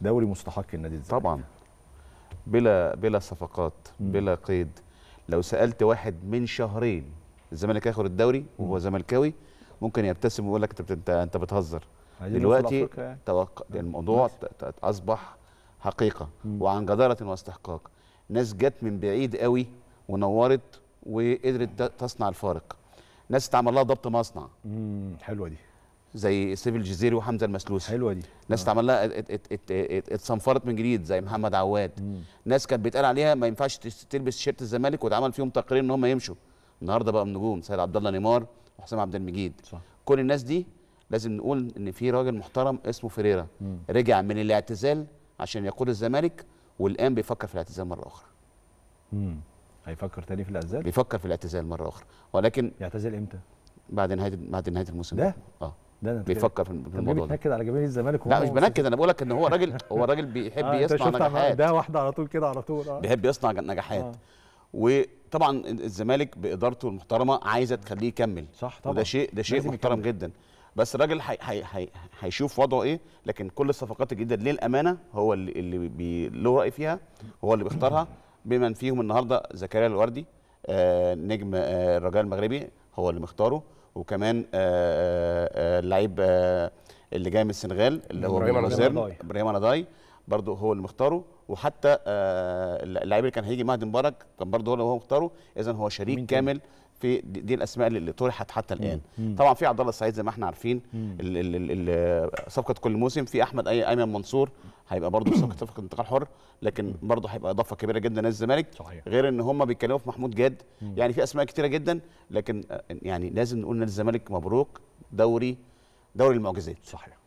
دوري مستحق النادي الزمالك طبعا بلا بلا صفقات بلا قيد لو سالت واحد من شهرين الزمالك هياخد الدوري وهو زملكاوي ممكن يبتسم ويقول لك انت انت بتهزر دلوقتي يعني. توق... الموضوع اصبح حقيقه مم. وعن جداره واستحقاق ناس جت من بعيد قوي ونورت وقدرت تصنع الفارق ناس اتعمل لها ضبط مصنع امم حلوه دي زي سيف الجزيري وحمزه المسلوسي حلوه دي ناس آه. اتعمل لها اتصنفرت من جديد زي محمد عواد مم. ناس كانت بيتقال عليها ما ينفعش تلبس تيشيرت الزمالك واتعمل فيهم تقرير ان هم يمشوا النهارده بقى نجوم سيد عبد الله نيمار وحسام عبد المجيد صح. كل الناس دي لازم نقول ان في راجل محترم اسمه فريرا مم. رجع من الاعتزال عشان يقود الزمالك والان بيفكر في الاعتزال مره اخرى امم هيفكر تاني في الاعتزال بيفكر في الاعتزال مره اخرى ولكن يعتزل امتى بعد نهايه بعد نهايه الموسم ده اه ده أنا بيفكر في الموضوع ده بتنكد على جماهير الزمالك لا مش بنكد انا بقول لك ان هو راجل هو راجل بيحب آه يصنع نجاحات ده واحده على طول كده على طول آه. بيحب يصنع نجاحات آه. وطبعا الزمالك بادارته المحترمه عايزه تخليه يكمل صح طبعا وده شيء ده شيء محترم جدا بس الراجل هيشوف وضعه ايه لكن كل الصفقات الجديده للامانه هو اللي, اللي بي له راي فيها هو اللي بيختارها بمن فيهم النهارده زكريا الوردي آه نجم آه الرجاء المغربي هو اللي مختاره وكمان آه، آه، آه، اللعيب اللي جاي من السنغال اللي هو ابراهيم اناداي برضه هو اللي مختاره وحتى آه، اللاعب اللي كان هيجي مهدي مبارك كان برضه هو اللي هو مختاره اذا هو شريك كامل في دي الاسماء اللي طرحت حتى الان مم. طبعا في عبد الله السعيد زي ما احنا عارفين صفقه كل موسم في احمد ايمن منصور هيبقى برضه صفقه صفقه انتقال حر لكن برضه هيبقى اضافه كبيره جدا نادي الزمالك غير ان هم بيتكلموا في محمود جاد مم. يعني في اسماء كثيره جدا لكن آه، يعني لازم نقول نادي الزمالك مبروك دوري دوري المعجزات صحيح